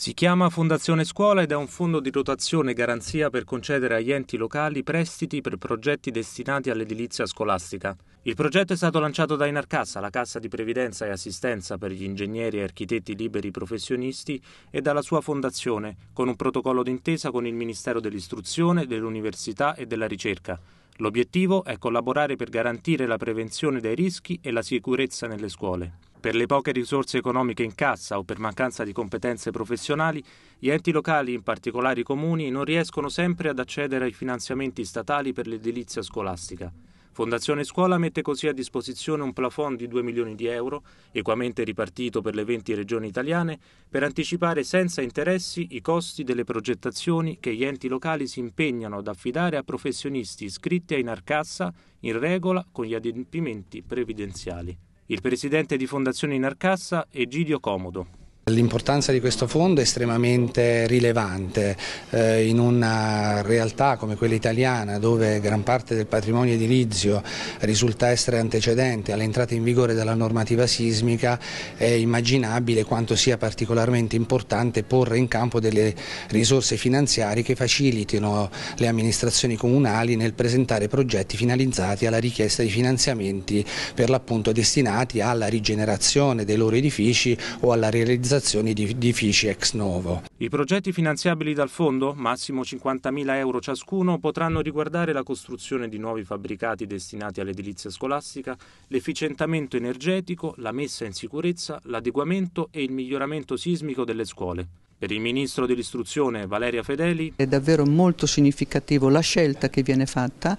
Si chiama Fondazione Scuola ed è un fondo di rotazione e garanzia per concedere agli enti locali prestiti per progetti destinati all'edilizia scolastica. Il progetto è stato lanciato da Inarcassa, la Cassa di Previdenza e Assistenza per gli ingegneri e architetti liberi professionisti, e dalla sua fondazione, con un protocollo d'intesa con il Ministero dell'Istruzione, dell'Università e della Ricerca. L'obiettivo è collaborare per garantire la prevenzione dei rischi e la sicurezza nelle scuole. Per le poche risorse economiche in cassa o per mancanza di competenze professionali, gli enti locali, in particolare i comuni, non riescono sempre ad accedere ai finanziamenti statali per l'edilizia scolastica. Fondazione Scuola mette così a disposizione un plafond di 2 milioni di euro, equamente ripartito per le 20 regioni italiane, per anticipare senza interessi i costi delle progettazioni che gli enti locali si impegnano ad affidare a professionisti iscritti a Inarcassa in regola con gli adempimenti previdenziali il presidente di Fondazione Narcassa, Egidio Comodo. L'importanza di questo fondo è estremamente rilevante eh, in una realtà come quella italiana dove gran parte del patrimonio edilizio risulta essere antecedente all'entrata in vigore della normativa sismica è immaginabile quanto sia particolarmente importante porre in campo delle risorse finanziarie che facilitino le amministrazioni comunali nel presentare progetti finalizzati alla richiesta di finanziamenti per l'appunto destinati alla rigenerazione dei loro edifici o alla realizzazione realizzazioni di edifici ex novo. I progetti finanziabili dal fondo, massimo 50.000 euro ciascuno, potranno riguardare la costruzione di nuovi fabbricati destinati all'edilizia scolastica, l'efficientamento energetico, la messa in sicurezza, l'adeguamento e il miglioramento sismico delle scuole. Per il Ministro dell'Istruzione Valeria Fedeli è davvero molto significativo la scelta che viene fatta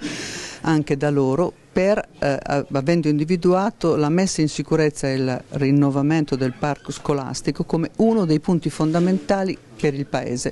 anche da loro per, eh, avendo individuato la messa in sicurezza e il rinnovamento del parco scolastico come uno dei punti fondamentali per il Paese.